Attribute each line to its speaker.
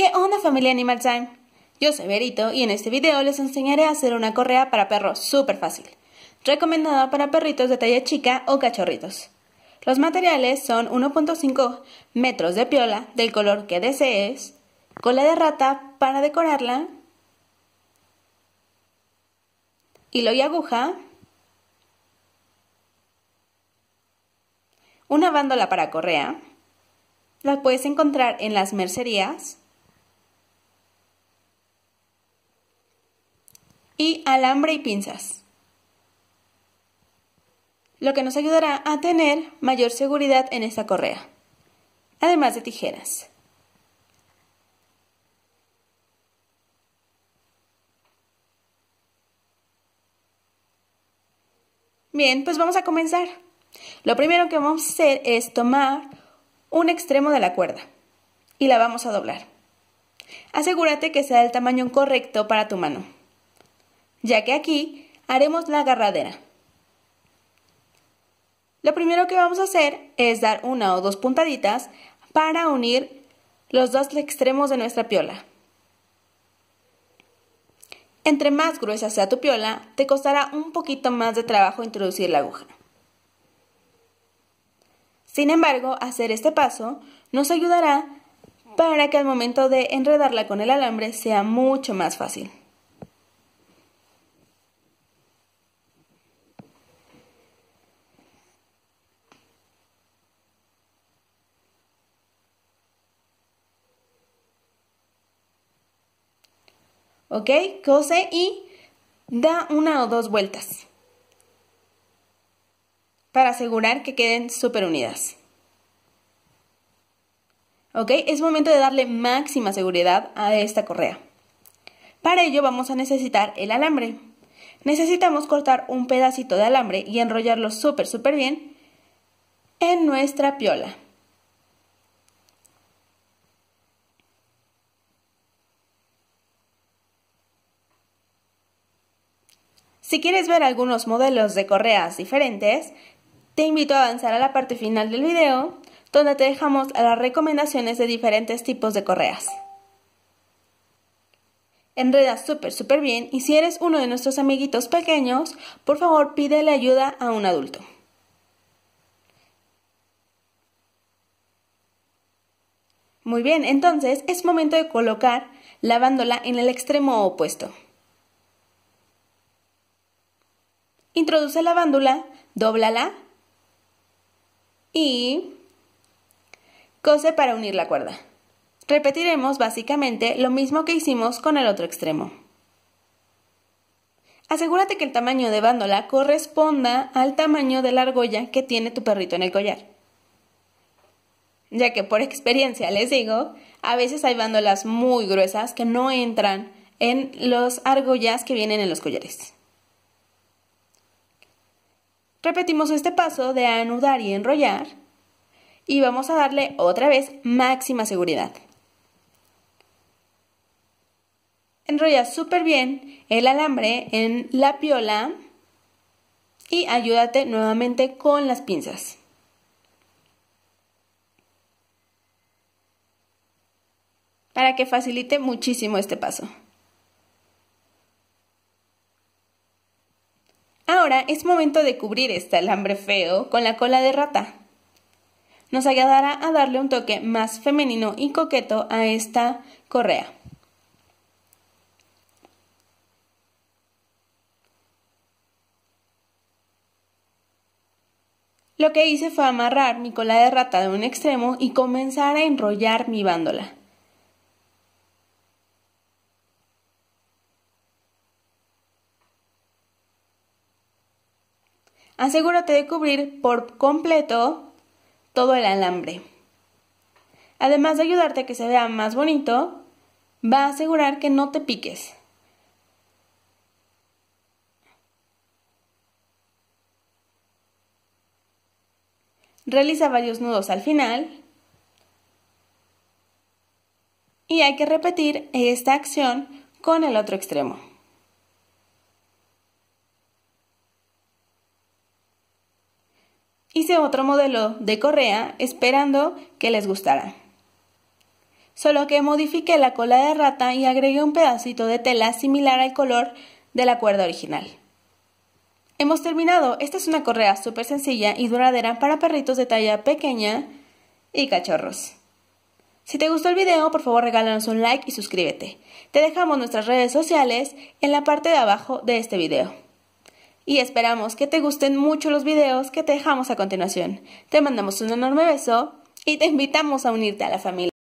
Speaker 1: ¿Qué onda familia Animal Time? Yo soy Berito y en este video les enseñaré a hacer una correa para perros súper fácil, recomendada para perritos de talla chica o cachorritos. Los materiales son 1.5 metros de piola del color que desees, cola de rata para decorarla, hilo y aguja, una bandola para correa, la puedes encontrar en las mercerías, y alambre y pinzas, lo que nos ayudará a tener mayor seguridad en esta correa, además de tijeras. Bien, pues vamos a comenzar. Lo primero que vamos a hacer es tomar un extremo de la cuerda y la vamos a doblar. Asegúrate que sea el tamaño correcto para tu mano ya que aquí haremos la agarradera. Lo primero que vamos a hacer es dar una o dos puntaditas para unir los dos extremos de nuestra piola. Entre más gruesa sea tu piola, te costará un poquito más de trabajo introducir la aguja. Sin embargo, hacer este paso nos ayudará para que al momento de enredarla con el alambre sea mucho más fácil. ¿ok? Cose y da una o dos vueltas para asegurar que queden súper unidas. ¿Ok? Es momento de darle máxima seguridad a esta correa. Para ello vamos a necesitar el alambre. Necesitamos cortar un pedacito de alambre y enrollarlo súper súper bien en nuestra piola. Si quieres ver algunos modelos de correas diferentes, te invito a avanzar a la parte final del video, donde te dejamos las recomendaciones de diferentes tipos de correas. Enreda súper súper bien y si eres uno de nuestros amiguitos pequeños, por favor pídele ayuda a un adulto. Muy bien, entonces es momento de colocar la bandola en el extremo opuesto. Introduce la bándula, dóblala y cose para unir la cuerda. Repetiremos básicamente lo mismo que hicimos con el otro extremo. Asegúrate que el tamaño de vándula corresponda al tamaño de la argolla que tiene tu perrito en el collar. Ya que por experiencia les digo, a veces hay vándolas muy gruesas que no entran en las argollas que vienen en los collares. Repetimos este paso de anudar y enrollar y vamos a darle otra vez máxima seguridad. Enrolla súper bien el alambre en la piola y ayúdate nuevamente con las pinzas. Para que facilite muchísimo este paso. es momento de cubrir este alambre feo con la cola de rata. Nos ayudará a darle un toque más femenino y coqueto a esta correa. Lo que hice fue amarrar mi cola de rata de un extremo y comenzar a enrollar mi bándola. asegúrate de cubrir por completo todo el alambre. Además de ayudarte a que se vea más bonito, va a asegurar que no te piques. Realiza varios nudos al final y hay que repetir esta acción con el otro extremo. hice otro modelo de correa esperando que les gustara. Solo que modifiqué la cola de rata y agregué un pedacito de tela similar al color de la cuerda original. Hemos terminado. Esta es una correa súper sencilla y duradera para perritos de talla pequeña y cachorros. Si te gustó el video, por favor regálanos un like y suscríbete. Te dejamos nuestras redes sociales en la parte de abajo de este video y esperamos que te gusten mucho los videos que te dejamos a continuación. Te mandamos un enorme beso y te invitamos a unirte a la familia.